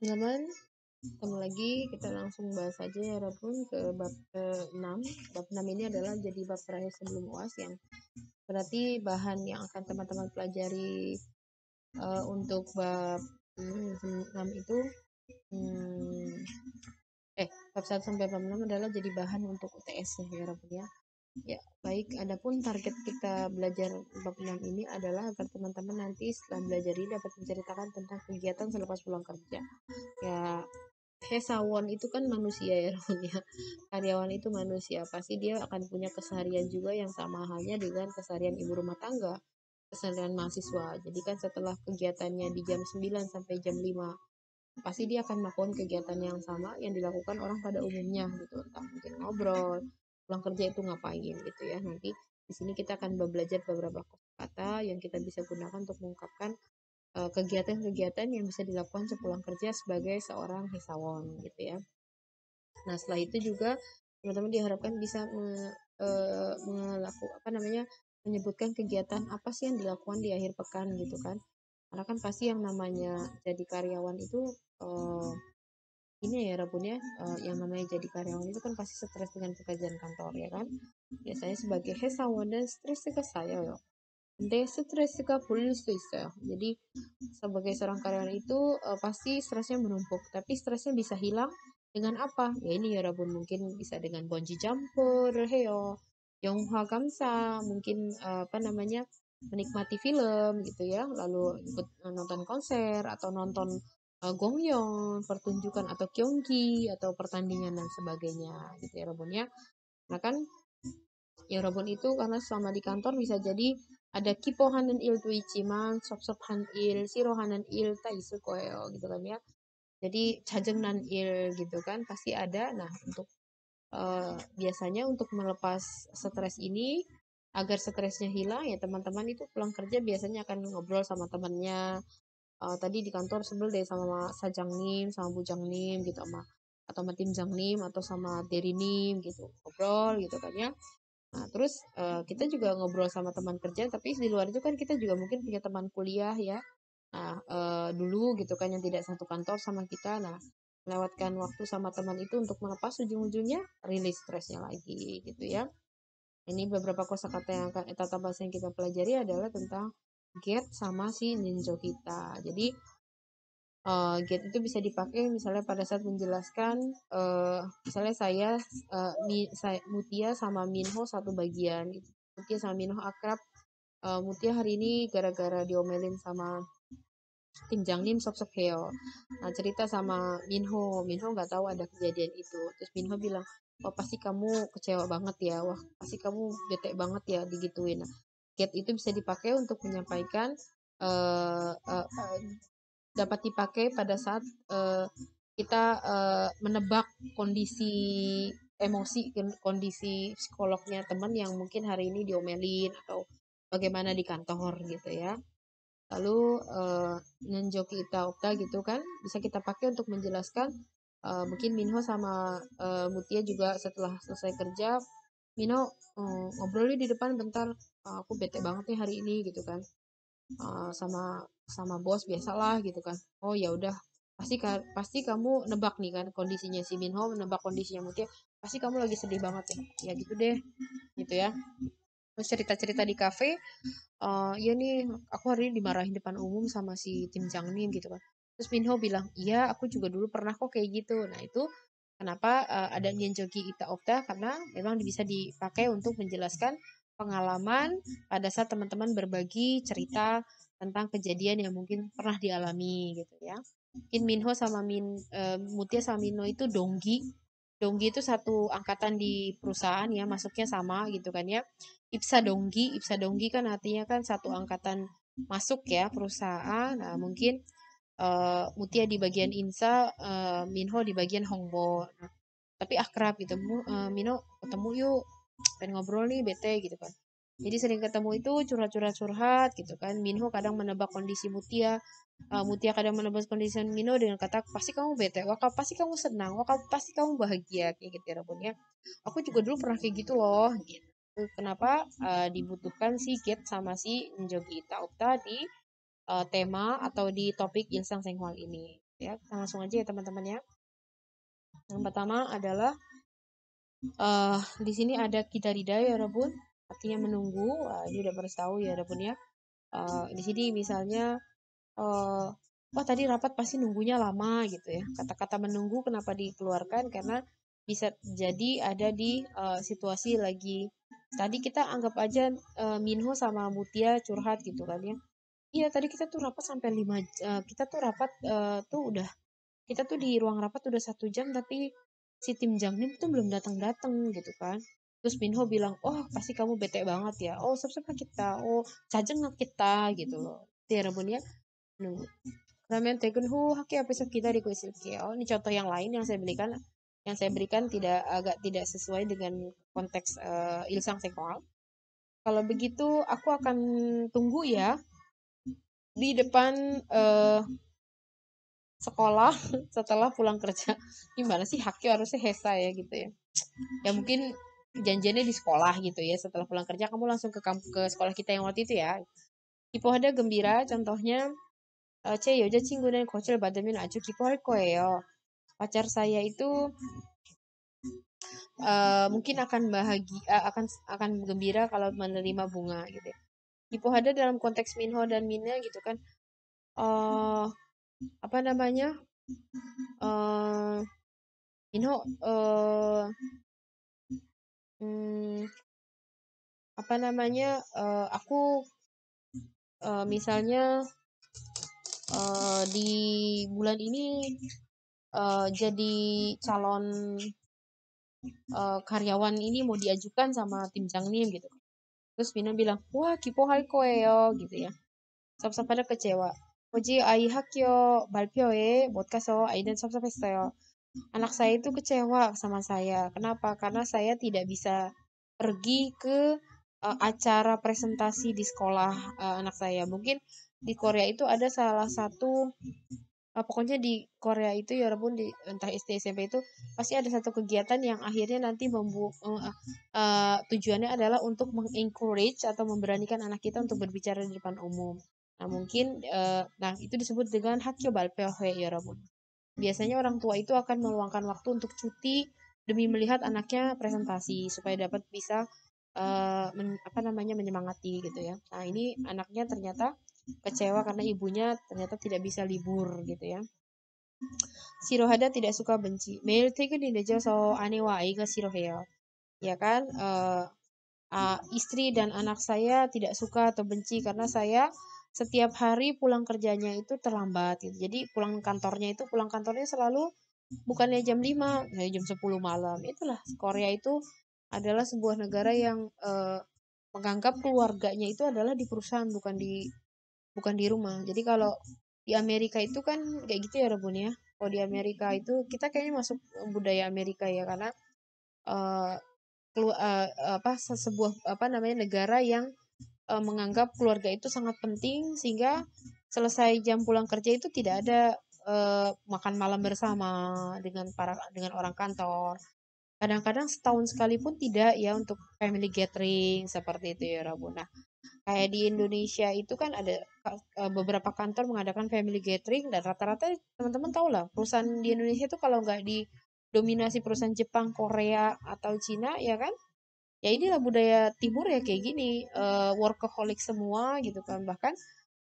teman-teman ketemu lagi kita langsung bahas aja ya Rabun ke bab ke 6 bab 6 ini adalah jadi bab terakhir sebelum UAS yang berarti bahan yang akan teman-teman pelajari uh, untuk bab hmm, 6 itu hmm, eh bab 1 sampai bab 6 adalah jadi bahan untuk UTS ya Rabun ya Ya, iya. baik. Adapun target kita belajar bab 6 ini adalah agar teman-teman nanti setelah belajar ini dapat menceritakan tentang kegiatan selepas pulang kerja. Ya, Hesawon itu kan manusia ya, ya. Karyawan itu manusia, pasti dia akan punya keseharian juga yang sama halnya dengan keseharian ibu rumah tangga, keseharian mahasiswa. Jadi kan setelah kegiatannya di jam 9 sampai jam 5 pasti dia akan melakukan kegiatan yang sama yang dilakukan orang pada umumnya gitu entah mungkin ngobrol pulang kerja itu ngapain gitu ya nanti di sini kita akan belajar beberapa kata yang kita bisa gunakan untuk mengungkapkan kegiatan-kegiatan uh, yang bisa dilakukan sepulang kerja sebagai seorang hisawan gitu ya. Nah setelah itu juga teman-teman diharapkan bisa me, uh, melakukan apa namanya menyebutkan kegiatan apa sih yang dilakukan di akhir pekan gitu kan. Karena kan pasti yang namanya jadi karyawan itu uh, ini ya Rabunnya uh, eh, yang namanya jadi karyawan itu kan pasti stres dengan pekerjaan kantor ya kan biasanya sebagai hesawan dan stres ke saya loh ya. dan stres ke polis ya jadi sebagai seorang karyawan itu eh, pasti stresnya menumpuk tapi stresnya bisa hilang dengan apa ya ini ya Rabun mungkin bisa dengan bonji jumper heo Yonghwa Gamsa mungkin eh, apa namanya menikmati film gitu ya lalu ikut nonton konser atau nonton uh, eh, Gongyeon, pertunjukan atau Kyongki atau pertandingan dan sebagainya gitu ya ya. Nah kan ya robon itu karena selama di kantor bisa jadi ada kipohan dan Il man, Sop Sop Han Il, sirohan dan Il, Taisu koyo gitu kan ya. Jadi Cajeng Nan Il gitu kan pasti ada. Nah untuk uh, biasanya untuk melepas stres ini agar stresnya hilang ya teman-teman itu pulang kerja biasanya akan ngobrol sama temannya uh, tadi di kantor sebel deh sama Sajang Nim sama Bujang Nim gitu sama atau sama tim Jang Nim atau sama deri Nim gitu ngobrol gitu kan ya Nah, terus uh, kita juga ngobrol sama teman kerja, tapi di luar itu kan kita juga mungkin punya teman kuliah ya. Nah, uh, dulu gitu kan yang tidak satu kantor sama kita. Nah, lewatkan waktu sama teman itu untuk melepas ujung-ujungnya rilis stresnya lagi gitu ya. Ini beberapa kosakata yang akan tata bahasa yang kita pelajari adalah tentang get sama si Ninjo kita. Jadi uh, gate itu bisa dipakai misalnya pada saat menjelaskan uh, misalnya saya, uh, Mi, saya Mutia sama Minho satu bagian. Gitu. Mutia sama Minho akrab. Uh, Mutia hari ini gara-gara diomelin sama tim Jang Nim Sok Sok Heo. Nah cerita sama Minho, Minho nggak tahu ada kejadian itu. Terus Minho bilang, wah pasti kamu kecewa banget ya, wah pasti kamu bete banget ya digituin. Nah, tiket itu bisa dipakai untuk menyampaikan uh, uh, uh, dapat dipakai pada saat uh, kita uh, menebak kondisi emosi kondisi psikolognya teman yang mungkin hari ini diomelin atau bagaimana di kantor gitu ya lalu uh, nenjoki opta gitu kan bisa kita pakai untuk menjelaskan uh, mungkin Minho sama uh, Mutia juga setelah selesai kerja Mino uh, ngobrol di depan bentar Ah, aku bete banget nih hari ini gitu kan uh, sama sama bos biasalah gitu kan oh ya udah pasti ka pasti kamu nebak nih kan kondisinya si Minho nebak kondisinya Mutia pasti kamu lagi sedih banget ya ya gitu deh gitu ya terus cerita cerita di kafe uh, ya nih aku hari ini dimarahin depan umum sama si Tim Jangnim gitu kan terus Minho bilang iya aku juga dulu pernah kok kayak gitu nah itu kenapa uh, ada Nyenjogi Ita Okta karena memang bisa dipakai untuk menjelaskan pengalaman pada saat teman-teman berbagi cerita tentang kejadian yang mungkin pernah dialami gitu ya. Mungkin Minho sama Min e, Mutia sama Mino itu donggi. Donggi itu satu angkatan di perusahaan ya, masuknya sama gitu kan ya. Ipsa donggi, Ipsa donggi kan artinya kan satu angkatan masuk ya perusahaan. Nah, mungkin e, Mutia di bagian Insa, e, Minho di bagian Hongbo. Nah, tapi akrab gitu. E, Mino ketemu yuk pengen ngobrol nih bete gitu kan jadi hmm. sering ketemu itu curhat-curhat-curhat gitu kan Minho kadang menebak kondisi Mutia uh, Mutia kadang menebak kondisi Minho dengan kata pasti kamu bete wah pasti kamu senang wah pasti kamu bahagia kayak gitu ya ya aku juga dulu pernah kayak gitu loh gitu kenapa uh, dibutuhkan si get sama si Njogi Taukta di uh, eh, tema atau di topik Insang sengwal ini ya langsung aja ya teman-teman ya yang pertama adalah uh, di sini ada kita rida ya rebun artinya menunggu uh, eh, ini udah tahu ya rebun ya uh, di sini misalnya uh, wah tadi rapat pasti nunggunya lama gitu ya kata-kata menunggu kenapa dikeluarkan karena bisa jadi ada di uh, situasi lagi tadi kita anggap aja uh, Minho sama Mutia curhat gitu kan ya iya tadi kita tuh rapat sampai lima uh, kita tuh rapat uh, tuh udah kita tuh di ruang rapat udah satu jam tapi si Tim Jangnim tuh belum hmm. datang-datang gitu kan terus hmm. Minho bilang oh pasti kamu bete banget ya oh sebsep kita oh cajeng kita gitu hmm. loh tiara nunggu Ramen Tekken Hu Haki episode kita di kuis Oh, ini contoh yang lain yang saya berikan yang saya berikan tidak agak tidak sesuai dengan konteks uh, ilsang seksual. Kalau begitu aku akan tunggu ya di depan uh, sekolah setelah pulang kerja gimana sih haknya harusnya hesa ya gitu ya ya mungkin janjiannya di sekolah gitu ya setelah pulang kerja kamu langsung ke kamp ke sekolah kita yang waktu itu ya ada gembira contohnya ceh yoja 친구는 aja 받으면 아주 기뻐할 yo Pacar saya itu uh, mungkin akan bahagia eh, akan akan gembira kalau menerima bunga gitu. Ya. ada dalam konteks Minho dan Mina gitu kan uh, apa namanya uh, eh, Minho uh, eh, um, hmm, apa namanya uh, aku uh, misalnya uh, di bulan ini uh, jadi calon uh, karyawan ini mau diajukan sama tim Jangnim gitu terus Minho bilang wah kipo hai koe yo gitu ya sampai pada kecewa ayah 오지 아이 학교 kaso 못 가서 아이는 섭섭했어요. Anak saya itu kecewa sama saya. Kenapa? Karena saya tidak bisa pergi ke uh, acara presentasi di sekolah uh, anak saya. Mungkin di Korea itu ada salah satu uh, pokoknya di Korea itu ya walaupun di entah SD SMP itu pasti ada satu kegiatan yang akhirnya nanti membu uh, uh, tujuannya adalah untuk mengencourage atau memberanikan anak kita untuk berbicara di depan umum. Nah mungkin, uh, nah itu disebut dengan coba peohe yorobun. Ya Biasanya orang tua itu akan meluangkan waktu untuk cuti demi melihat anaknya presentasi supaya dapat bisa uh, men, apa namanya menyemangati gitu ya. Nah ini anaknya ternyata kecewa karena ibunya ternyata tidak bisa libur gitu ya. Sirohada tidak suka benci. Meir teken dindaja so anewai iya ke Sirohel. Ya kan? Uh, uh, istri dan anak saya tidak suka atau benci karena saya setiap hari pulang kerjanya itu terlambat gitu. Jadi pulang kantornya itu pulang kantornya selalu bukannya jam 5, ya eh, jam 10 malam. Itulah Korea itu adalah sebuah negara yang eh, menganggap keluarganya itu adalah di perusahaan bukan di bukan di rumah. Jadi kalau di Amerika itu kan kayak gitu ya Rebun ya. Kalau di Amerika itu kita kayaknya masuk eh, budaya Amerika ya karena eh, kelu, eh, apa sebuah apa namanya negara yang e, menganggap keluarga itu sangat penting sehingga selesai jam pulang kerja itu tidak ada e, makan malam bersama dengan para dengan orang kantor. Kadang-kadang setahun sekalipun tidak ya untuk family gathering seperti itu ya Rabu. Nah, kayak di Indonesia itu kan ada eh, beberapa kantor mengadakan family gathering dan rata-rata teman-teman tahu lah perusahaan di Indonesia itu kalau nggak di dominasi perusahaan Jepang, Korea atau Cina ya kan ya inilah budaya timur ya kayak gini uh, workaholic semua gitu kan bahkan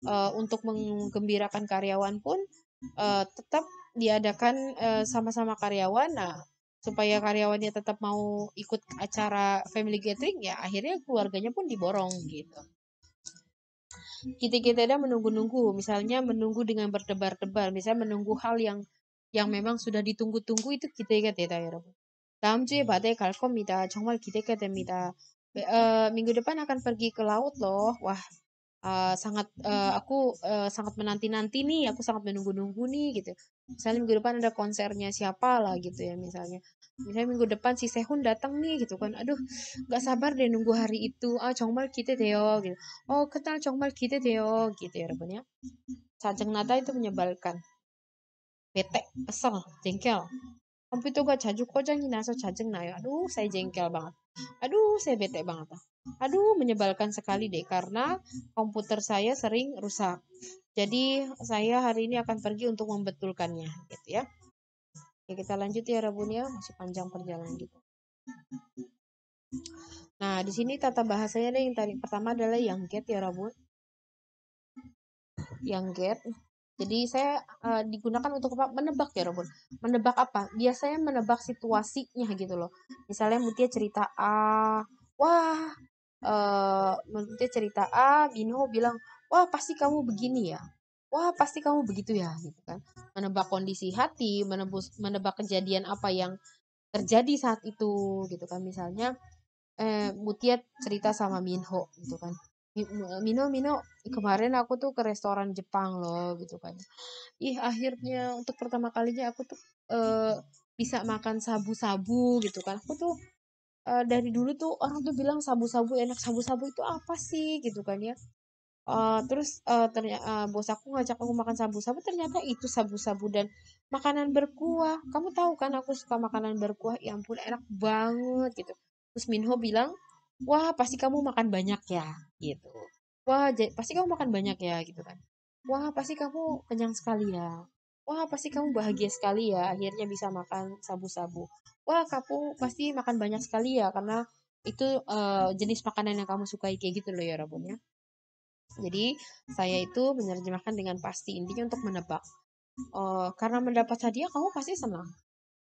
uh, untuk menggembirakan karyawan pun uh, tetap diadakan sama sama-sama karyawan nah supaya karyawannya tetap mau ikut acara family gathering ya akhirnya keluarganya pun diborong gitu kita kita ada menunggu-nunggu misalnya menunggu dengan berdebar-debar misalnya menunggu hal yang yang memang sudah ditunggu-tunggu itu kita ingat ya Tayyarabun 다음 주에 바다에 갈 겁니다. 정말 기대가 됩니다. Uh, minggu depan akan pergi ke laut loh. Wah, uh, sangat uh, aku uh, sangat menanti-nanti nih, aku sangat menunggu-nunggu nih gitu. Misalnya minggu depan ada konsernya siapa lah gitu ya misalnya. Misalnya minggu depan si Sehun datang nih gitu kan. Aduh, nggak sabar deh nunggu hari itu. Ah, 정말 기대돼요 oh, gitu. Oh, kenal kita 기대돼요 gitu ya rupanya. Sajeng nada itu menyebalkan. Bete, kesel, jengkel. Komputer gak kok kocang nasa cajeng naya, Aduh, saya jengkel banget. Aduh, saya bete banget. Aduh, menyebalkan sekali deh karena komputer saya sering rusak. Jadi saya hari ini akan pergi untuk membetulkannya, gitu ya. Oke, kita lanjut ya Rabun ya, masih panjang perjalanan gitu. Nah, di sini tata bahasanya yang tadi pertama adalah yang get ya Rabun. Yang get jadi saya uh, digunakan untuk apa? Menebak ya Robon. Menebak apa? Biasanya menebak situasinya gitu loh. Misalnya Mutia cerita A, wah, uh, eh, Mutia cerita A, Binho bilang, wah pasti kamu begini ya. Wah pasti kamu begitu ya gitu kan. Menebak kondisi hati, menebus, menebak kejadian apa yang terjadi saat itu gitu kan. Misalnya eh, Mutia cerita sama Minho gitu kan Mino Mino iya. kemarin aku tuh ke restoran Jepang loh gitu kan ih akhirnya hmm. untuk pertama kalinya aku tuh uh, bisa makan sabu-sabu gitu kan aku tuh uh, dari dulu tuh orang tuh bilang sabu-sabu enak sabu-sabu itu apa sih gitu kan ya uh, terus uh, ternyata uh, bos aku ngajak aku makan sabu-sabu ternyata itu sabu-sabu dan makanan berkuah kamu tahu kan aku suka makanan berkuah yang ampun enak banget gitu terus Minho bilang wah pasti kamu makan banyak ya gitu wah pasti kamu makan banyak iya. ya gitu kan wah pasti kamu iya. kenyang sekali ya wah pasti kamu iya. bahagia sekali ya akhirnya bisa makan sabu-sabu wah kamu pasti makan banyak sekali ya karena itu uh, jenis makanan yang kamu sukai kayak gitu loh ya Rabun ya jadi saya itu menerjemahkan dengan pasti intinya untuk menebak uh, karena mendapat hadiah kamu pasti senang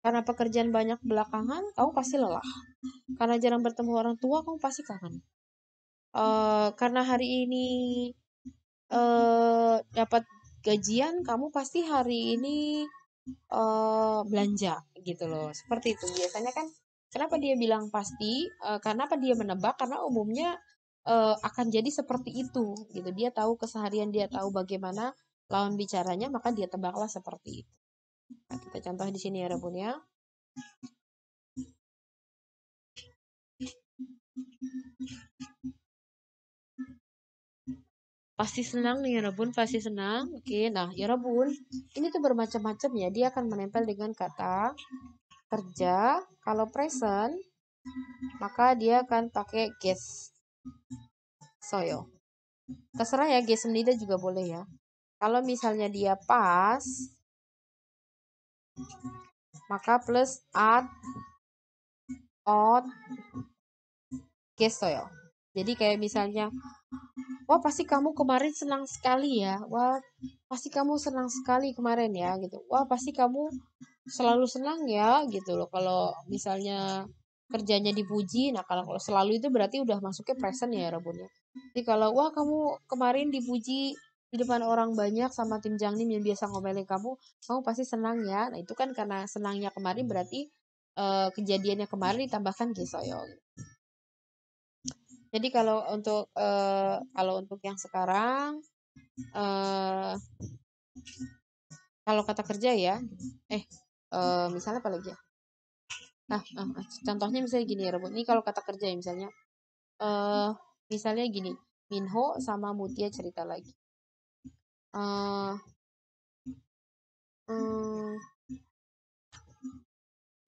karena pekerjaan banyak belakangan kamu pasti lelah karena jarang bertemu orang tua kamu pasti kangen uh, karena hari ini uh, dapat gajian kamu pasti hari ini uh, belanja gitu loh seperti itu biasanya kan kenapa dia bilang pasti uh, karena apa dia menebak karena umumnya uh, akan jadi seperti itu gitu dia tahu keseharian dia tahu bagaimana lawan bicaranya maka dia tebaklah seperti itu nah, kita contoh di sini ya rebunya. ya pasti senang nih ya Yorobun pasti senang oke okay, nah Yorobun ya ini tuh bermacam-macam ya dia akan menempel dengan kata kerja kalau present maka dia akan pakai guess soyo terserah ya guess sendiri juga boleh ya kalau misalnya dia pas maka plus at odd guess soyo jadi kayak misalnya Wah pasti kamu kemarin senang sekali ya. Wah pasti kamu senang sekali kemarin ya gitu. Wah pasti kamu selalu senang ya gitu loh. Kalau misalnya kerjanya dipuji, nah kalau kalau selalu itu berarti udah masuknya present ya Rebun Jadi kalau wah kamu kemarin dipuji di depan orang banyak sama tim Jangnim yang biasa ngomelin kamu, kamu pasti senang ya. Nah itu kan karena senangnya kemarin berarti uh, kejadiannya kemarin ditambahkan Kisoyo. Gitu. Jadi kalau untuk uh, kalau untuk yang sekarang uh, kalau kata kerja ya, eh uh, misalnya apa lagi ya? Nah, uh, contohnya misalnya gini ya, Rebut. Ini kalau kata kerja ya misalnya uh, misalnya gini, Minho sama Mutia cerita lagi. Uh, um,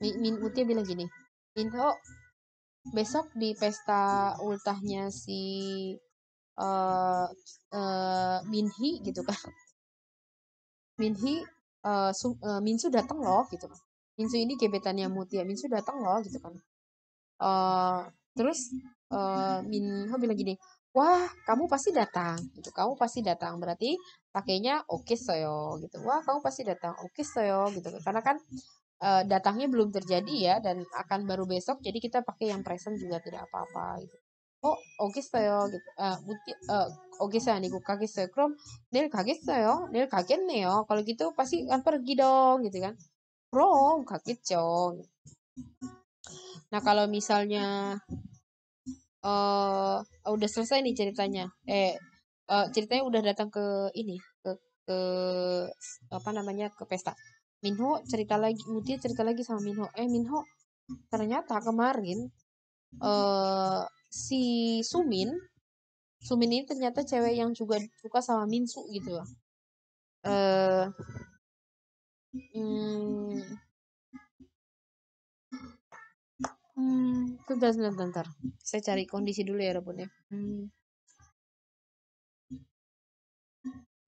Min Mutia bilang gini, Minho besok di pesta ultahnya si uh, uh, Minhi gitu kan Minhi uh, su, uh, Minsu dateng loh gitu kan Minsu ini gebetannya Mutia Minsu dateng loh gitu kan uh, terus uh, Minho bilang gini wah kamu pasti datang gitu kamu pasti datang berarti pakainya oke okay, soyo gitu wah kamu pasti datang oke okay, soyo gitu karena kan uh, datangnya belum terjadi ya dan akan baru besok jadi kita pakai yang present juga tidak apa-apa gitu. oh oke 오겠어요. Gitu. Eh, eh, nih 못, 어, 오겠어요 아니고 kaget 그럼 내일 oh. kaget nih yo oh. Kalau gitu pasti kan pergi dong gitu kan. Bro, jong Nah, kalau misalnya eh uh, udah selesai nih ceritanya. Eh uh, ceritanya udah datang ke ini ke ke apa namanya ke pesta. Minho cerita lagi Mutia cerita lagi sama Minho eh Minho ternyata kemarin uh, si Sumin Sumin ini ternyata cewek yang juga suka sama Minsu gitu loh eh, uh, hmm, hmm, sebentar, bentar, Saya cari kondisi dulu ya, Robot ya. Hmm.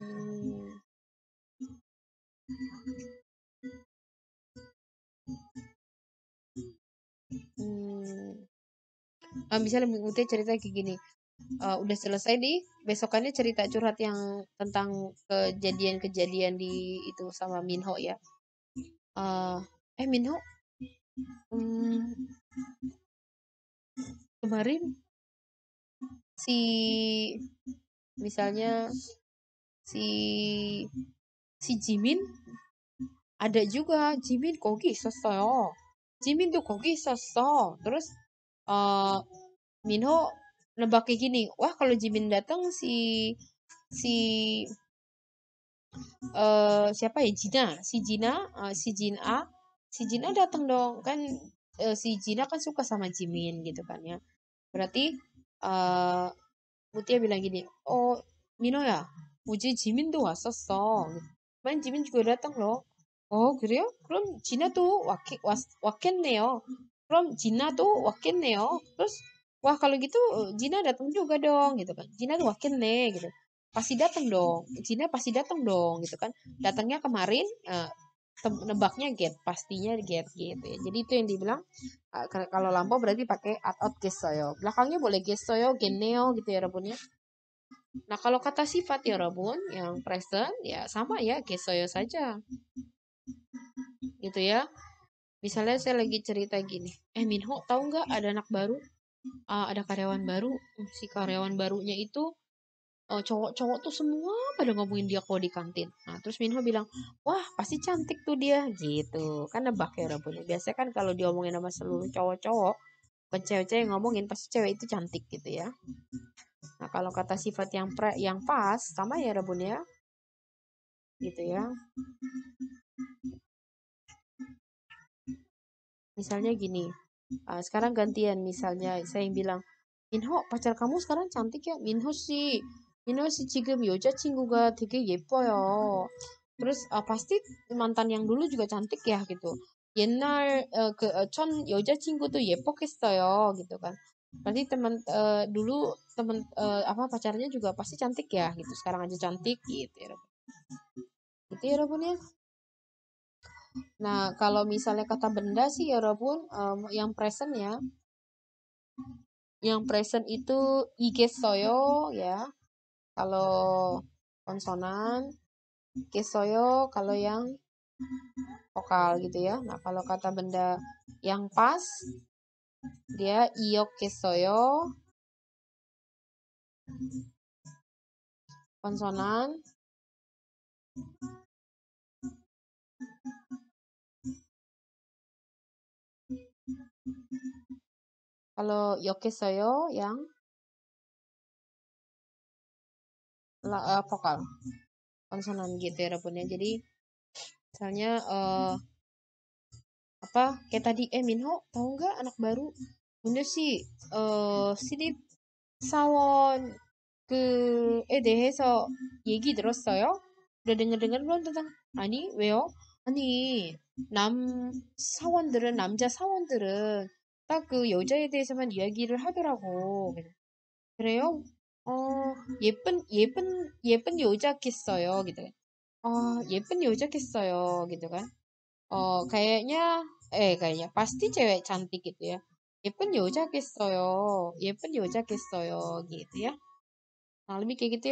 Hmm. hmm, misalnya mengikuti cerita kayak gini uh, udah selesai di besokannya cerita curhat yang tentang kejadian-kejadian di itu sama Minho ya uh, eh Minho hmm, kemarin si misalnya si si Jimin ada juga Jimin kogi sosok 지민도 거기 있었어. Terus 어, Minho nebak kayak gini, wah kalau Jimin datang si si uh, siapa ya Jina, si Jina, uh, si Jina, si Jina datang dong kan uh, si Jina kan suka sama Jimin gitu kan ya. Berarti uh, Mutia bilang gini, oh Mino ya, uji Jimin tuh 왔었어. kan Jimin juga datang loh. 어, 그래요? 그럼 지나도 왔겠, 왔, 겠네요 그럼 지나도 왔겠네요. Terus, wah kalau gitu Jina datang juga dong gitu kan. Jina tuh nih gitu. Pasti datang dong. Jina pasti datang dong gitu kan. Datangnya kemarin uh, nebaknya get, pastinya get gitu ya. Jadi itu yang dibilang uh, kalau lampau berarti pakai at out soyo Belakangnya boleh soyo geneo gitu ya rebunnya. Nah, kalau kata sifat ya rebun yang present ya sama ya soyo saja gitu ya misalnya saya lagi cerita gini eh Minho tahu nggak ada anak baru uh, ada karyawan baru hmm, si karyawan barunya itu uh, cowok-cowok tuh semua pada ngomongin dia kok di kantin. Nah, terus Minho bilang, wah pasti cantik tuh dia, gitu. Kan nebak ya punya biasa kan kalau diomongin sama seluruh cowok-cowok, bukan cewek yang ngomongin, pasti cewek itu cantik gitu ya. Nah, kalau kata sifat yang pre, yang pas, sama ya rebun ya, gitu ya. Misalnya gini, uh, sekarang gantian misalnya saya yang bilang, Minho pacar kamu sekarang cantik ya? Minho 씨, 민호 씨 지금 여자친구가 되게 예뻐요." Terus uh, pasti mantan yang dulu juga cantik ya gitu. 옛날 uh, 그 uh, 전 여자친구도 예뻤겠어요 gitu kan. Berarti teman uh, dulu teman uh, apa pacarnya juga pasti cantik ya gitu. Sekarang aja cantik gitu ya. Gitu ya, Robin ya. Nah, hmm. kalau misalnya kata benda sih ya Robun, um, yang present ya. Yang present itu igesoyo ya. Kalau konsonan kesoyo kalau yang vokal gitu ya. Nah, kalau kata benda yang pas dia iyo konsonan Kalau Yoke Soyo yang la uh, vokal. Konsonan gitu ya rupanya. Jadi misalnya, uh, apa, kayak tadi, "Eh, Minho, tahu nggak anak baru?" Bunda sih, si eh, "Silip sawon ke eh so yegi soyo Udah denger-denger belum tentang ani nam "아니, 남 namja sawon 사원들은 딱그 여자에 대해서만 이야기를 하더라고. 그래요? 어, 예쁜, 예쁜, 예쁜 여자겠어요. gitu kan. 예쁜 여자겠어요. gitu kan. 가야냐? 에, 가야냐? kayaknya 제외 잔디 cantik 예쁜 여자겠어요. 예쁜 여자겠어요. gitu ya. Nah, lebih kayak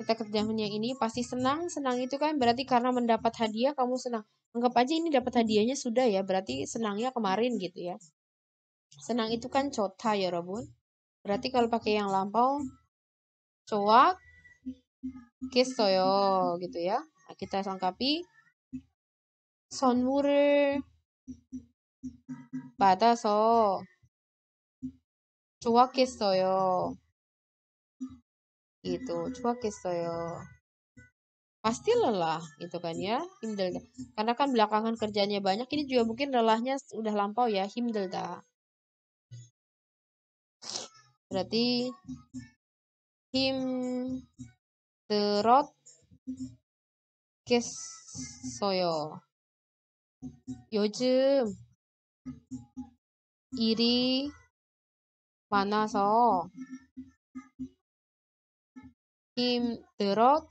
kita kerjain ini pasti senang. Senang itu kan berarti karena mendapat hadiah kamu senang anggap aja ini dapat hadiahnya sudah ya, berarti senangnya kemarin gitu ya. Senang itu kan cota ya Robun. Berarti kalau pakai yang lampau, coak, kesoyo gitu ya. Nah, kita lengkapi. 선물을 itu cowak gitu, 좋았겠어요 pasti lelah gitu kan ya himdelda karena kan belakangan kerjanya banyak ini juga mungkin lelahnya udah lampau ya himdelda berarti him terot iri mana so him terot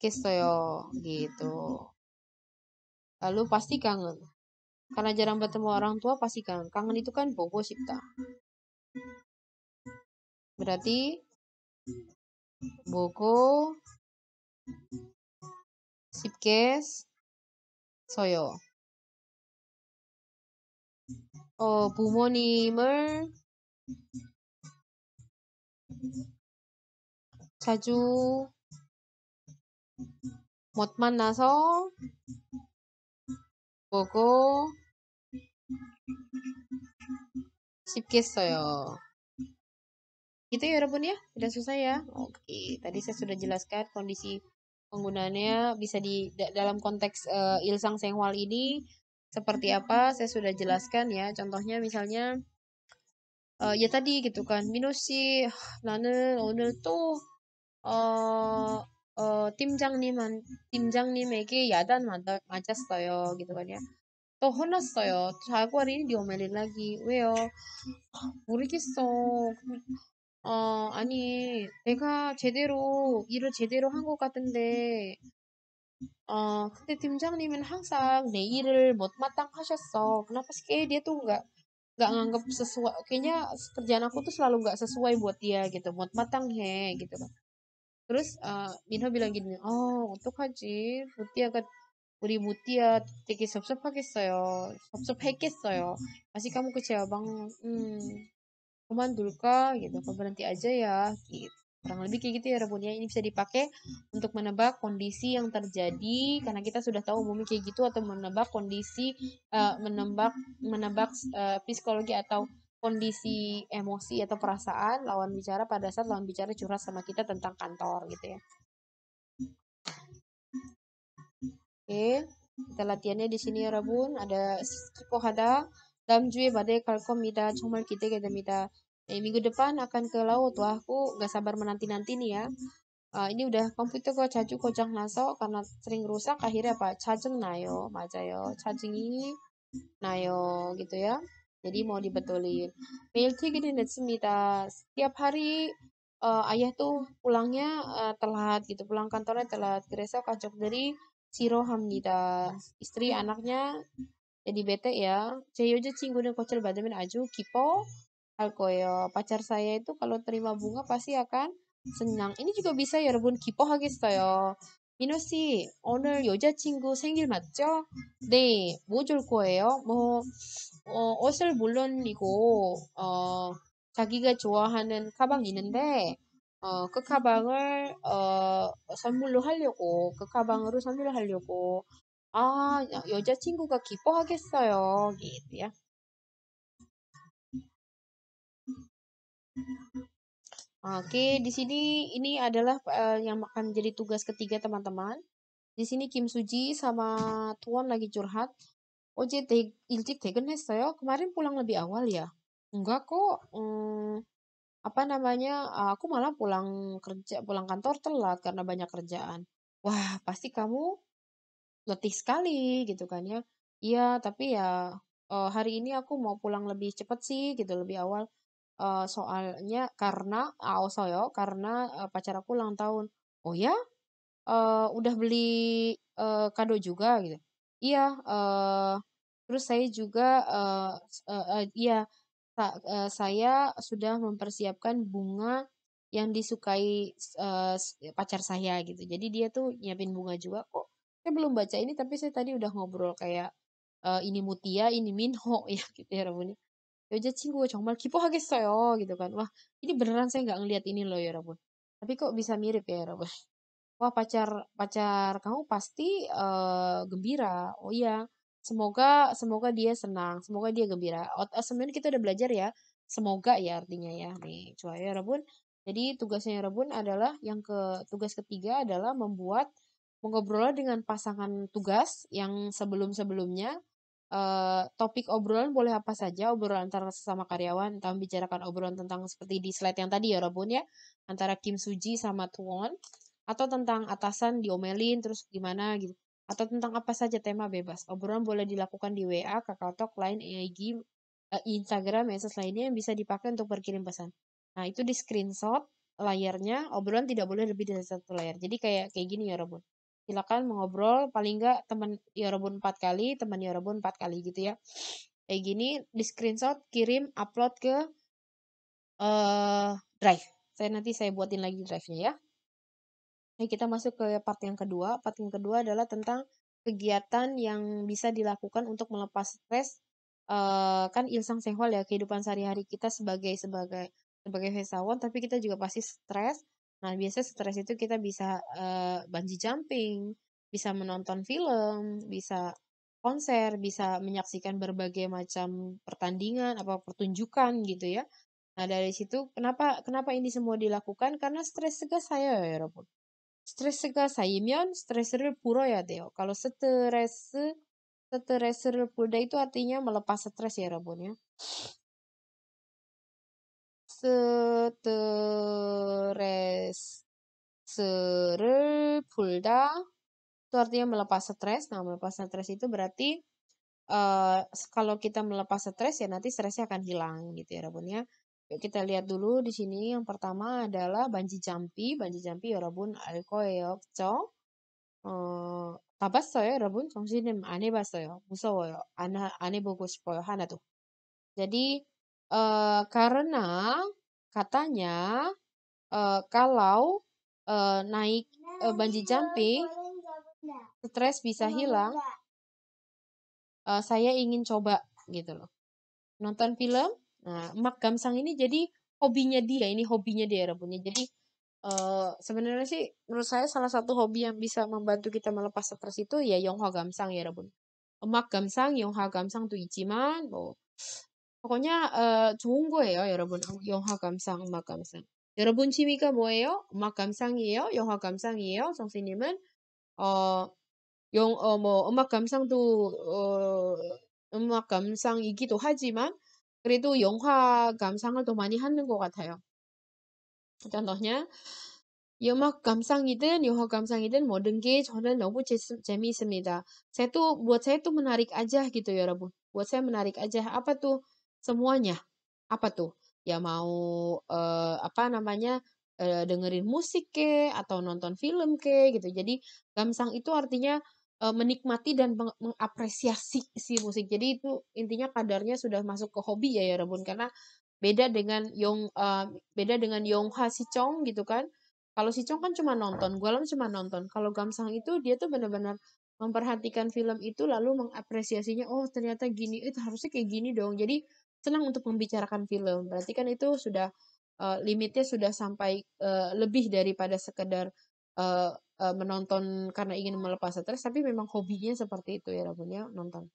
kesoyo gitu. Lalu pasti kangen. Karena jarang bertemu orang tua pasti kangen. Kangen itu kan bobo sipta. Berarti Boko Sipkes Soyo oh 어, mer caju 못 만나서 보고 싶겠어요. Gitu ya Rebun ya, tidak susah ya. Oke, tadi saya sudah jelaskan kondisi penggunaannya bisa di dalam konteks uh, Ilsang Senghwal ini seperti apa, saya sudah jelaskan ya. Contohnya misalnya uh, ya tadi gitu kan, minusi, 나는 오늘 tuh, eh, 어, 팀장님한, 팀장님에게 야단 맞아, 맞았어요. 기도 말이야. 또 혼났어요. 자고리 요말 연락이 왜요? 모르겠어. 어, 아니, 내가 제대로, 일을 제대로 한 것 같은데, 어, 근데 팀장님은 항상 내 일을 못마땅하셨어. Kenapa sih kayak dia tuh nggak nggak nganggap sesuai, kayaknya kerjaan aku tuh selalu nggak sesuai buat dia gitu, 못마땅해 gitu kan. terus uh, Minho bilang gini oh haji 어떡하지 무띠아가 우리 무띠아 되게 섭섭하겠어요 섭섭했겠어요 masih kamu kecewa bang hmm dulka gitu apa berhenti aja ya gitu kurang lebih kayak gitu ya rebunnya ini bisa dipakai untuk menebak kondisi yang terjadi karena kita sudah tahu umumnya kayak gitu atau menebak kondisi uh, menebak menebak uh, psikologi atau kondisi emosi atau perasaan lawan bicara pada saat lawan bicara curhat sama kita tentang kantor gitu ya. Oke, kita latihannya di sini ya Rabun. Ada kipohada damjue badai kalkomida cuma kita kedemita. Eh, minggu depan akan ke laut. Wah, aku gak sabar menanti-nanti nih ya. Uh, ini udah komputer kok caju kocang naso karena sering rusak akhirnya apa cajeng nayo yo cajeng ini nayo gitu ya jadi mau hmm. dibetulin. Mail gini semita. Setiap hari uh, ayah tuh pulangnya uh, telat gitu, pulang kantornya telat. Kira-kira kacok dari Siro Hamnida. Istri anaknya jadi bete ya. cinggu dan kocel badamin aju kipo alkoyo. Pacar saya itu kalau terima bunga pasti akan senang. Ini juga bisa ya rebun kipo hagis어요. 민호 씨, 오늘 여자친구 생일 맞죠? 네, 뭐줄 거예요? mau 어, 옷을 물론이고 어, 자기가 좋아하는 가방이 있는데 어, 그 가방을 어, 선물로 하려고 그 가방으로 선물을 하려고 아 여자친구가 기뻐하겠어요 얘야 Oke, di sini ini adalah uh, yang akan menjadi tugas ketiga teman-teman. Di sini Kim Suji sama Tuan lagi curhat ilcik, 대, 일찍 퇴근했어요? Kemarin pulang lebih awal ya? Enggak kok. Hmm, apa namanya? Aku malah pulang kerja, pulang kantor telat karena banyak kerjaan. Wah, pasti kamu letih sekali gitu kan ya. Iya, tapi ya eh, hari ini aku mau pulang lebih cepat sih gitu, lebih awal. Eh, soalnya karena ah, oh, soyo karena eh, pacar aku ulang tahun. Oh ya? udah beli kado juga gitu. Iya, uh, Terus saya juga uh, uh, uh, ya uh, saya sudah mempersiapkan bunga yang disukai uh, pacar saya gitu. Jadi dia tuh nyiapin bunga juga kok. Oh, saya belum baca ini tapi saya tadi udah ngobrol kayak uh, ini Mutia, ini Minho ya gitu ya Rabun. Yoja cinggu 정말 saya gitu kan. Wah, ini beneran saya nggak ngeliat ini loh ya Rabun. Tapi kok bisa mirip ya Rabun. Wah, pacar pacar kamu pasti uh, gembira. Oh iya, Semoga semoga dia senang, semoga dia gembira. Ot eh, sebenarnya kita udah belajar ya. Semoga ya artinya ya. Nih, cuy ya Rabun. Jadi tugasnya ya, Rabun adalah yang ke tugas ketiga adalah membuat mengobrol dengan pasangan tugas yang sebelum-sebelumnya Uh, topik obrolan boleh apa saja, obrolan antara sesama karyawan, entah membicarakan obrolan tentang seperti di slide yang tadi ya Robun ya, antara Kim Suji sama Tuan atau tentang atasan diomelin terus gimana gitu atau tentang apa saja tema bebas. Obrolan boleh dilakukan di WA, KakaoTalk, Line, IG, eh, Instagram, medsos ya, lainnya yang bisa dipakai untuk berkirim pesan. Nah, itu di screenshot layarnya, obrolan tidak boleh lebih dari satu layar. Jadi kayak kayak gini ya, Robun. Silakan mengobrol paling enggak teman ya Robun 4 kali, teman ya Robun 4 kali gitu ya. Kayak gini di screenshot, kirim, upload ke uh, Drive. Saya nanti saya buatin lagi drive-nya ya. Nah, kita masuk ke part yang kedua. Part yang kedua adalah tentang kegiatan yang bisa dilakukan untuk melepas stres. Uh, kan ilsang sehwal ya kehidupan sehari-hari kita sebagai sebagai sebagai wisatawan, tapi kita juga pasti stres. Nah, biasanya stres itu kita bisa uh, bungee jumping, bisa menonton film, bisa konser, bisa menyaksikan berbagai macam pertandingan apa pertunjukan gitu ya. Nah, dari situ kenapa kenapa ini semua dilakukan? Karena stres juga saya ya, Robert. 스트레스가 쌓이면 스트레스를 풀어야 돼요. Kalau 스트레스, 스트레스를 풀다 itu artinya melepas stres ya Rebon ya. 스트레스를 풀다 itu artinya melepas stres. Nah, melepas stres itu berarti uh, kalau kita melepas stres ya nanti stresnya akan hilang gitu ya Rabun ya. Yuk kita lihat dulu di sini yang pertama adalah banji jampi, banji jampi rabun yorobun 알거예요,죠? 어, 가봤어요, 여러분? 정신은 안 해봤어요. buso 안, 안 해보고 hana tuh Jadi, eh, karena katanya eh, kalau eh, naik uh, banji jumping, stres bisa hilang. saya ingin coba gitu loh. Nonton film, Nah, Mark Gamsang ini jadi hobinya dia, ini hobinya dia rebutnya. Jadi uh, sebenarnya sih menurut saya salah satu hobi yang bisa membantu kita melepas stres itu ya Yongha Gamsang ya rebun. Mark Gamsang, Yongha Gamsang tuh iciman. Oh. Pokoknya eh uh, gue ya, ya rebun. Yongha Gamsang, Mark Gamsang. Ya rebun cimika ya. Mark Gamsang iyo, Yongha Gamsang iyo, song sinimen. Uh, eh, yang uh, eh, mau emak gamsang tuh uh, emak gamsang iki tuh hajiman 그래도 영화 감상을 더 많이 하는 것 같아요. Contohnya, ya mak gamsang이든 영화 감상이든 모든 게 저는 너무 재, 재미있습니다. Saya buat saya tuh menarik aja gitu ya, Rabu. Buat saya menarik aja apa tuh semuanya. Apa tuh? Ya mau uh, apa namanya? Uh, dengerin musik ke atau nonton film ke gitu. Jadi gamsang itu artinya uh, menikmati dan meng mengapresiasi si musik. Jadi itu intinya kadarnya sudah masuk ke hobi ya ya Rebun karena beda dengan Yong uh, beda dengan Yong Ha si Chong gitu kan. Kalau si Chong kan cuma nonton, Gualam kan cuma nonton. Kalau Gamsang itu dia tuh benar-benar memperhatikan film itu lalu mengapresiasinya. Oh ternyata gini, itu eh, harusnya kayak gini dong. Jadi senang untuk membicarakan film. Berarti kan itu sudah uh, limitnya sudah sampai uh, lebih daripada sekedar uh, uh, menonton karena ingin melepas stres tapi memang hobinya seperti itu ya Rabunya nonton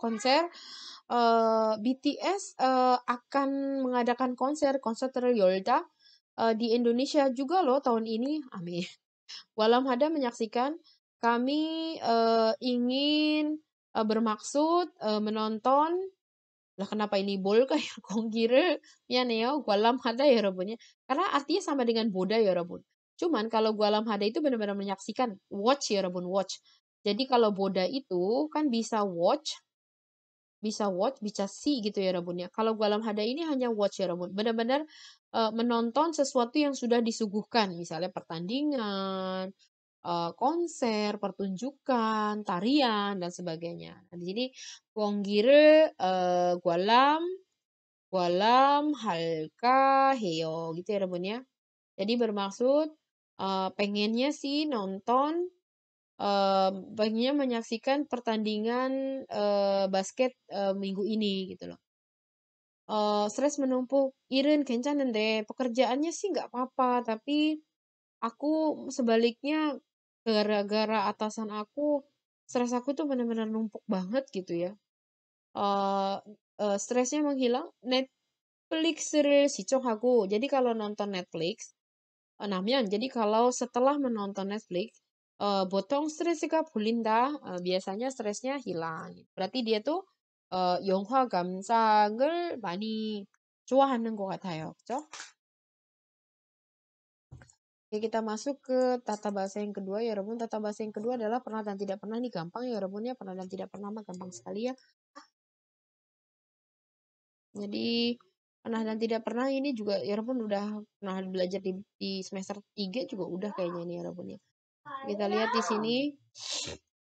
konser uh, eh, BTS uh, eh, akan mengadakan konser konser Yolda uh, di Indonesia juga loh tahun ini amin walam hada menyaksikan kami uh, ingin uh, bermaksud uh, menonton lah kenapa ini bol kayak Kongkir ya neo walam hada ya Rabunya karena artinya sama dengan boda ya Rabun Cuman kalau gua alam Hada itu benar-benar menyaksikan watch ya Rebun watch. Jadi kalau Boda itu kan bisa watch, bisa watch, bisa see gitu ya rabunnya kalau gua alam Hada ini hanya watch ya Rebun. Benar-benar uh, eh, menonton sesuatu yang sudah disuguhkan, misalnya pertandingan, eh, konser, pertunjukan, tarian dan sebagainya. Nah, jadi Wonggire uh, eh, Gualam Gualam Halka Heo gitu ya Rebun ya. Jadi bermaksud Uh, pengennya sih nonton, uh, pengennya menyaksikan pertandingan uh, basket uh, minggu ini gitu loh. Uh, stres menumpuk, iren kencanan deh, pekerjaannya sih nggak apa-apa, tapi aku sebaliknya gara-gara atasan aku, stres aku tuh benar-benar numpuk banget gitu ya. Uh, uh, stresnya menghilang, Netflix series aku jadi kalau nonton Netflix, Eh, nah mian, jadi kalau setelah menonton Netflix, uh, botong stres juga Uh, eh, biasanya stresnya hilang. Berarti dia tuh uh, 영화 감상을 많이 좋아하는 것 같아요. 그죠? Oke, kita masuk ke tata bahasa yang kedua ya, Rebun. Tata bahasa yang kedua adalah pernah dan tidak pernah. Ini gampang ya, Rebun ya. Pernah dan tidak pernah mah gampang sekali ya. Jadi, pernah dan tidak pernah ini juga ya pun udah pernah belajar di, di semester 3 juga udah kayaknya ini ya ya. Kita lihat di sini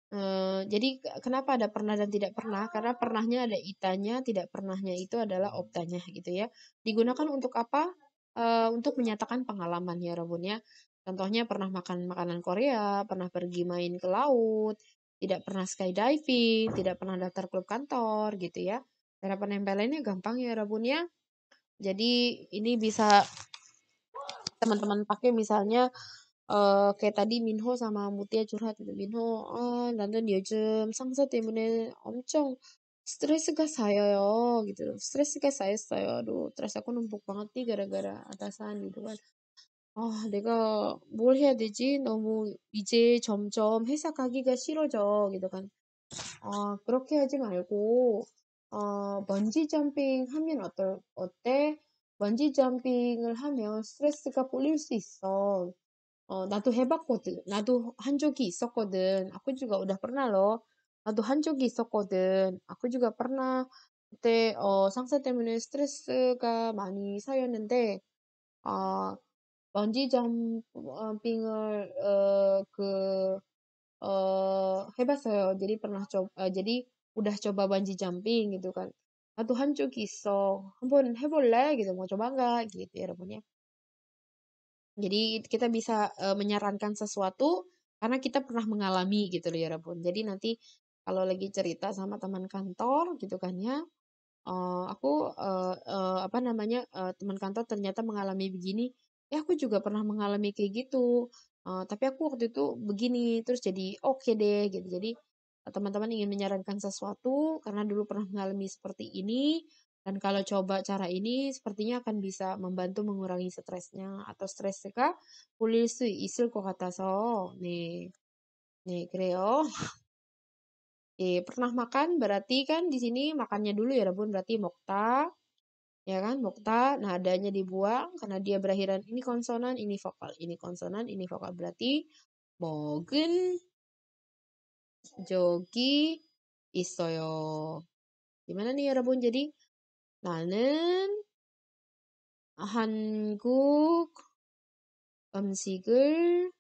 Uh, jadi kenapa ada pernah dan tidak pernah? Karena pernahnya ada itanya, tidak pernahnya itu adalah optanya gitu ya. Digunakan untuk apa? Uh, untuk menyatakan pengalaman ya Robun ya. Contohnya pernah makan makanan Korea, pernah pergi main ke laut, tidak pernah skydiving, tidak pernah daftar klub kantor gitu ya. Cara penempelannya gampang ya Robun ya. Jadi ini bisa teman-teman pakai misalnya uh, kayak tadi Minho sama Mutia curhat gitu. Minho, ah, sangsa temennya 상사 stres juga saya ya, gitu. saya, saya. Aduh, stres aku numpuk banget nih gara-gara atasan gitu kan. Oh, 내가 뭘 해야 되지? 너무 이제 점점 회사 가기가 싫어져. gitu kan. 아, 그렇게 하지 말고 어, 번지 점핑 하면 어떨, 어때? 먼지 점핑을 하면 스트레스가 풀릴 수 있어. 어, 나도 해봤거든. 나도 한 적이 있었거든. 아쿠 u 가 u 다 a u d pernah l o 나도 한 적이 있었거든. 아쿠 u 가 u g pernah. 그때 어, 상사 때문에 스트레스가 많이 쌓였는데 아, 어, 번지 점핑을 어, 그 어, 해봤어요. j a pernah 어, j a udah coba banji jumping gitu kan. Ah, hancur kiso ampun heboh eh, lah gitu mau coba nggak gitu ya rupanya Jadi kita bisa e, menyarankan sesuatu karena kita pernah mengalami gitu loh ya rupanya. Jadi nanti kalau lagi cerita sama teman kantor gitu kan ya, e, aku e, e, apa namanya e, teman kantor ternyata mengalami begini, ya aku juga pernah mengalami kayak gitu. e, tapi aku waktu itu begini terus jadi oke okay deh gitu. Jadi teman-teman ingin menyarankan sesuatu karena dulu pernah mengalami seperti ini dan kalau coba cara ini sepertinya akan bisa membantu mengurangi stresnya atau stres ka pulil sui isil kok kata so nih nih kreo eh pernah makan berarti kan di sini makannya dulu ya rabun berarti mokta ya kan mokta nadanya nah, dibuang karena dia berakhiran ini konsonan ini vokal ini konsonan ini vokal berarti mogen 저기 있어요. Gimana nih 여러분? Ya Jadi 나는 한국 음식을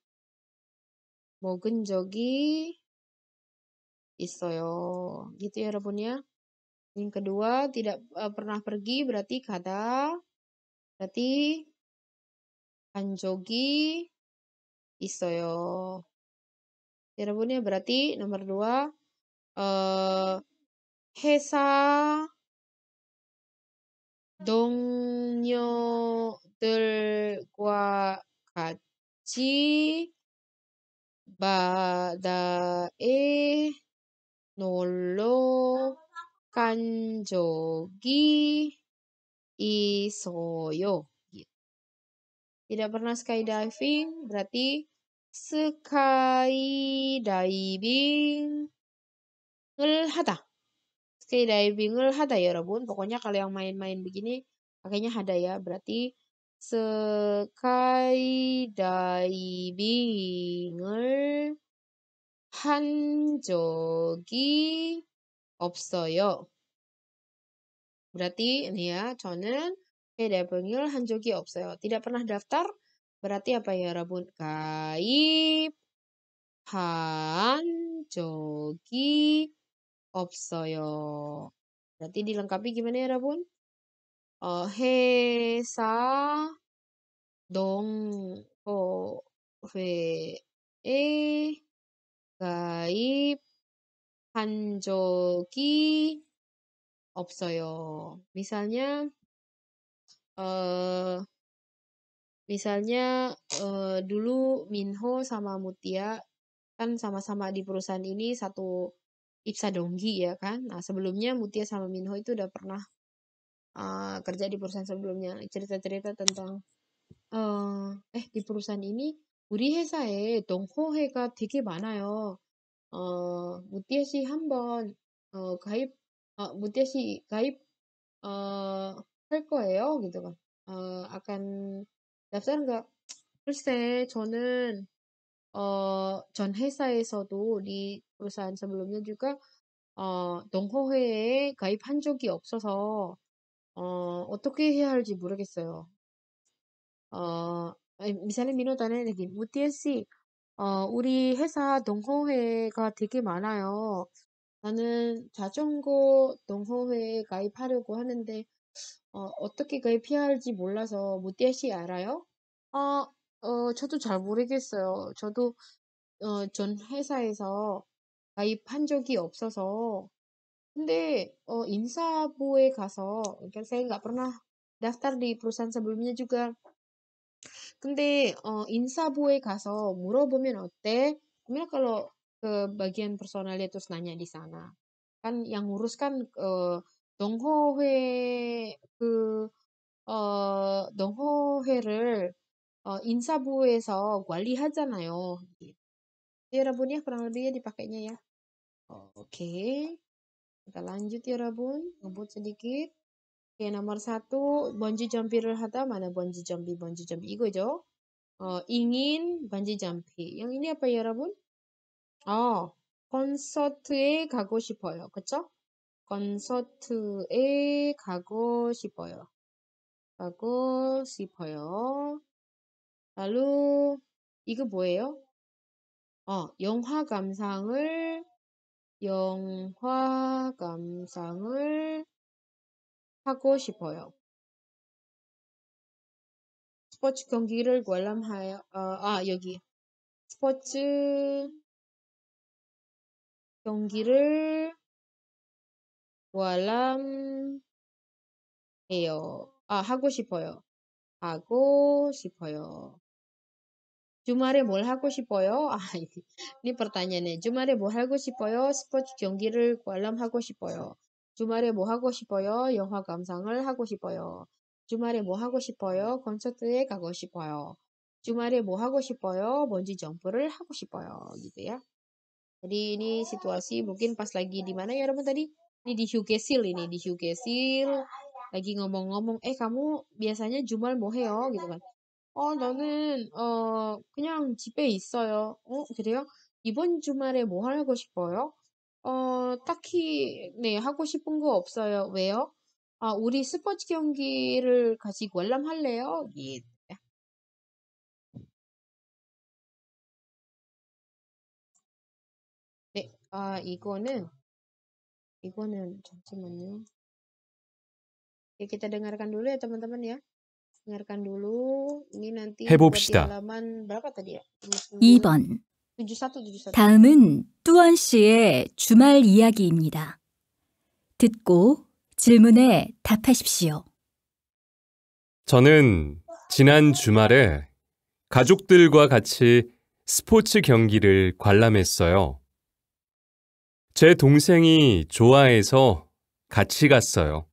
먹은 적이 있어요. Gitu ya 여러분 ya. Yang kedua tidak uh, pernah pergi berarti kada berarti 간 적이 있어요. Cirebonnya ya berarti nomor dua, eh Hesa Dongnyo del gua kaji bada e nolo kanjogi isoyo gitu. tidak pernah skydiving berarti 스카이다이빙을 하다. 스카이다이빙을 하다 여러분. Pokoknya kalau yang main-main begini pakainya hada ya. berarti 스카이다이빙을 한 적이 없어요. Berarti ini ya, 저는 스카이다이빙을 한 적이 없어요. Tidak pernah daftar Berarti apa ya Rabun? kai han, jogi, opsoyo. Berarti dilengkapi gimana ya Rabun? Uh, he, sa, dong, ho, he, e, gaib, han, jogi, opsoyo. Misalnya, eh uh, Misalnya uh, dulu Minho sama Mutia kan sama-sama di perusahaan ini satu Ipsa Donggi ya kan. Nah sebelumnya Mutia sama Minho itu udah pernah uh, kerja di perusahaan sebelumnya. Cerita-cerita tentang uh, eh di perusahaan ini 우리 회사에 동호회가 mana 많아요. Uh, Mutia 씨 한번 uh, 가입 uh, Mutia 씨 gaib uh, 할 거예요. gitu kan. Uh, akan 납사는가 글쎄 저는 어, 전 회사에서도 우리 회사에서 물론 연주가 어, 농호회에 가입한 적이 없어서 어, 어떻게 해야 할지 모르겠어요. 어, 미사일 민호단에 얘기 무티에씨 어, 우리 회사 동호회가 되게 많아요. 나는 자전거 동호회에 가입하려고 하는데 어, 어떻게 그에 피할지 몰라서 무띠아 씨 알아요? 아, 어, 저도 잘 모르겠어요. 저도 어, 전 회사에서 가입한 적이 없어서. 근데 어, 인사보에 가서 그러니까 saya nggak pernah daftar di perusahaan sebelumnya juga. 근데 어, 인사보에 가서 물어보면 어때? 그러면 kalau ke bagian personalnya terus nanya di sana. Kan yang ngurus kan uh, 농어회 그 어, 농어회를 어, 인사부에서 관리하잖아요. 여러분이 kurang lebih ya dipakainya ya. Oke. Okay. Kita lanjut ya, Rabun. Ngebut sedikit. Oke, okay, nomor satu. Bonji jumpi를 하다. Mana bonji jumpi? Bonji jumpi. 이거죠. 어, ingin 번지 점피. Yang ini apa ya, Rabun? 어, 콘서트에 가고 싶어요. 그쵸? 콘서트에 가고 싶어요. 가고 싶어요. 바로 이거 뭐예요? 어, 영화 감상을 영화 감상을 하고 싶어요. 스포츠 경기를 관람하여 어, 아 여기 스포츠 경기를 월람 해요. 아, 하고 싶어요. 하고 싶어요. 주말에 뭘 하고 싶어요? 아, 이 pertanyaannya. 주말에 뭐 하고 싶어요? 스포츠 경기를 관람하고 싶어요. 주말에 뭐 하고 싶어요? 영화 감상을 하고 싶어요. 주말에 뭐 하고 싶어요? 콘서트에 가고 싶어요. 주말에 뭐 하고 싶어요? 먼지 점프를 하고 싶어요. 이 i t u ya. Jadi ini situasi mungkin pas lagi di mana ya, Roman tadi? ini di Hugesil ini di Hugesil lagi ngomong-ngomong eh kamu biasanya 주말 뭐 해요 gitu kan 어 oh, 나는 어 그냥 집에 있어요 어 그래요 이번 주말에 뭐 하고 싶어요 어 딱히 네 하고 싶은 거 없어요 왜요 아 우리 스포츠 경기를 같이 관람할래요 예 네, 아, 이거는 이거는 잠시만요. 예, kita dengarkan dulu ya teman-teman ya. Dengarkan dulu. Ini nanti 해봅시다. halaman berapa tadi ya? 2번. 7171. 다음은 뚜원 씨의 주말 이야기입니다. 듣고 질문에 답하십시오. 저는 지난 주말에 가족들과 같이 스포츠 경기를 관람했어요. 제 동생이 좋아해서 같이 갔어요.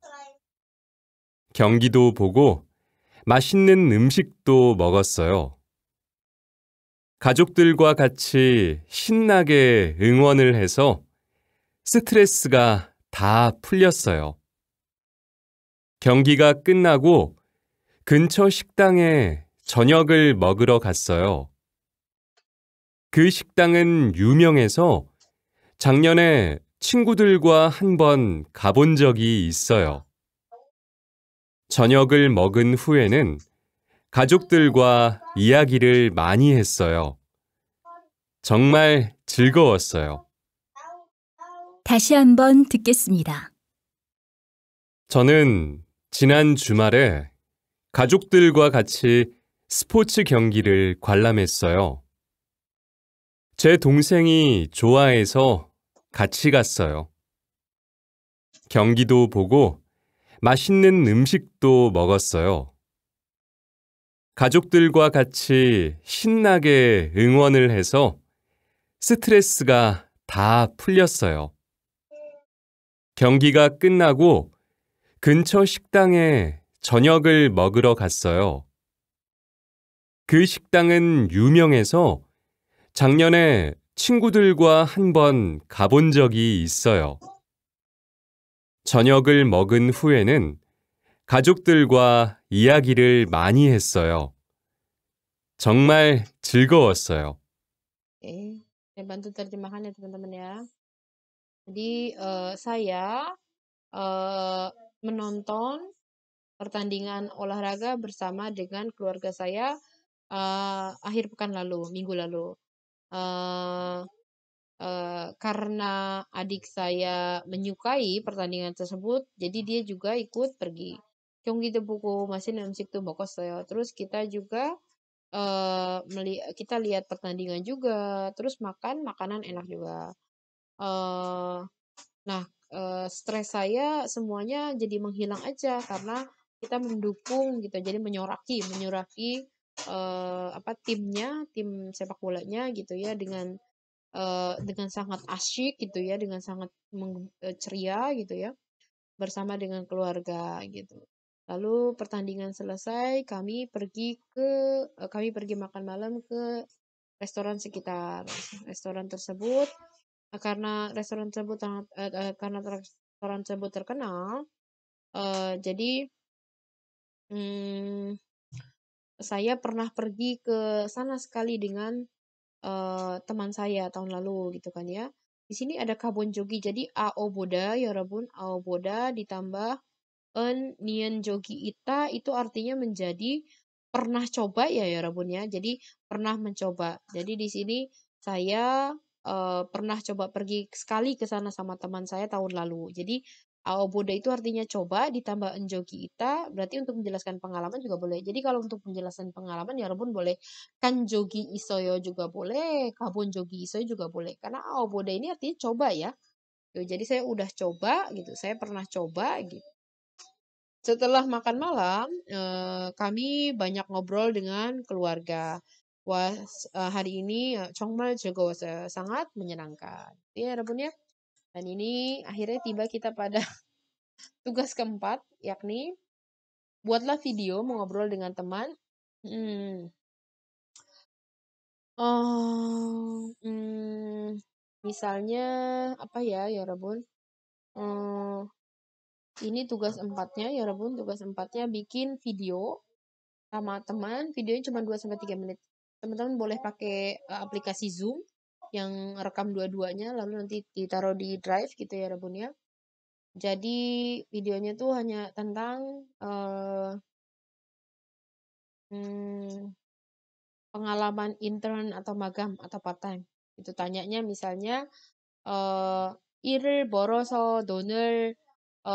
경기도 보고 맛있는 음식도 먹었어요. 가족들과 같이 신나게 응원을 해서 스트레스가 다 풀렸어요. 경기가 끝나고 근처 식당에 저녁을 먹으러 갔어요. 그 식당은 유명해서 작년에 친구들과 한 번 가본 적이 있어요. 저녁을 먹은 후에는 가족들과 이야기를 많이 했어요. 정말 즐거웠어요. 다시 한번 듣겠습니다. 저는 지난 주말에 가족들과 같이 스포츠 경기를 관람했어요. 제 동생이 좋아해서 같이 갔어요. 경기도 보고 맛있는 음식도 먹었어요. 가족들과 같이 신나게 응원을 해서 스트레스가 다 풀렸어요. 경기가 끝나고 근처 식당에 저녁을 먹으러 갔어요. 그 식당은 유명해서 작년에 친구들과 한 번 가본 적이 있어요. 저녁을 먹은 후에는 가족들과 이야기를 많이 했어요. 정말 즐거웠어요. Okay. Saya bantu terjemahannya teman-teman ya. Jadi uh, saya uh, menonton pertandingan olahraga bersama dengan keluarga saya uh, akhir pekan lalu, minggu lalu. uh, karena adik saya menyukai pertandingan tersebut, jadi dia juga ikut pergi. gitu buku masih namsik tuh saya. Terus kita juga uh, kita lihat pertandingan juga, terus makan makanan enak juga. Uh, nah, uh, stres saya semuanya jadi menghilang aja karena kita mendukung gitu, jadi menyoraki, menyoraki uh, apa timnya tim sepak bolanya gitu ya dengan uh, dengan sangat asyik gitu ya dengan sangat eh, ceria gitu ya bersama dengan keluarga gitu lalu pertandingan selesai kami pergi ke uh, kami pergi makan malam ke restoran sekitar restoran tersebut karena restoran tersebut uh, karena restoran tersebut terkenal uh, jadi hmm, saya pernah pergi ke sana sekali dengan uh, teman saya tahun lalu gitu kan ya. Di sini ada kabon jogi jadi ao boda ya rabun ao boda ditambah en nian jogi ita itu artinya menjadi pernah coba ya, ya rabun ya. Jadi pernah mencoba. Jadi di sini saya uh, pernah coba pergi sekali ke sana sama teman saya tahun lalu. Jadi Aoboda itu artinya coba ditambah enjoki kita berarti untuk menjelaskan pengalaman juga boleh. Jadi kalau untuk penjelasan pengalaman ya rebun boleh Kan kanjogi isoyo juga boleh, kabonjogi isoyo juga boleh. Karena aoboda ini artinya coba ya. jadi saya udah coba gitu, saya pernah coba gitu. Setelah makan malam, eh, kami banyak ngobrol dengan keluarga. Was, eh, hari ini eh, Chongmal juga sangat menyenangkan. Iya, ya, rebunnya. Dan ini akhirnya tiba kita pada tugas keempat, yakni buatlah video mengobrol dengan teman. Hmm. Oh, hmm, misalnya apa ya, ya Rabun? Hmm, oh, ini tugas empatnya, ya Rabun. Tugas empatnya bikin video sama teman. Videonya cuma 2 sampai tiga menit. Teman-teman boleh pakai eh, aplikasi Zoom yang rekam dua-duanya lalu nanti ditaruh di drive gitu ya Rebun ya. Jadi videonya tuh hanya tentang uh, hmm, pengalaman intern atau magang atau part time. Itu tanyanya misalnya uh, 일을 벌어서 돈을 어,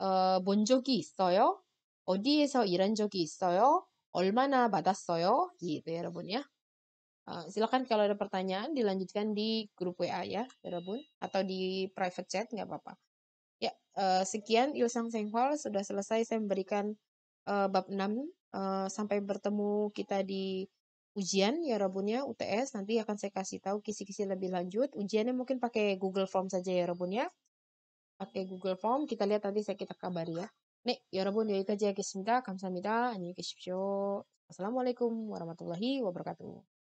어, 본 적이 있어요? 어디에서 일한 적이 있어요? 얼마나 받았어요? ya 네, ya. Eh, silakan kalau ada pertanyaan dilanjutkan di grup WA ya, ya, rabun atau di private chat nggak apa-apa. Ya, uh, sekian Ilsang Senghol sudah selesai saya memberikan uh, bab 6 uh, sampai bertemu kita di ujian ya Rabunnya UTS nanti akan saya kasih tahu kisi-kisi lebih lanjut. Ujiannya mungkin pakai Google Form saja ya Rabunnya. Pakai Google Form kita lihat nanti saya kita kabari ya. ya rabun ya itu aja 하겠습니다. 감사합니다. 안녕히 계십시오. assalamualaikum warahmatullahi wabarakatuh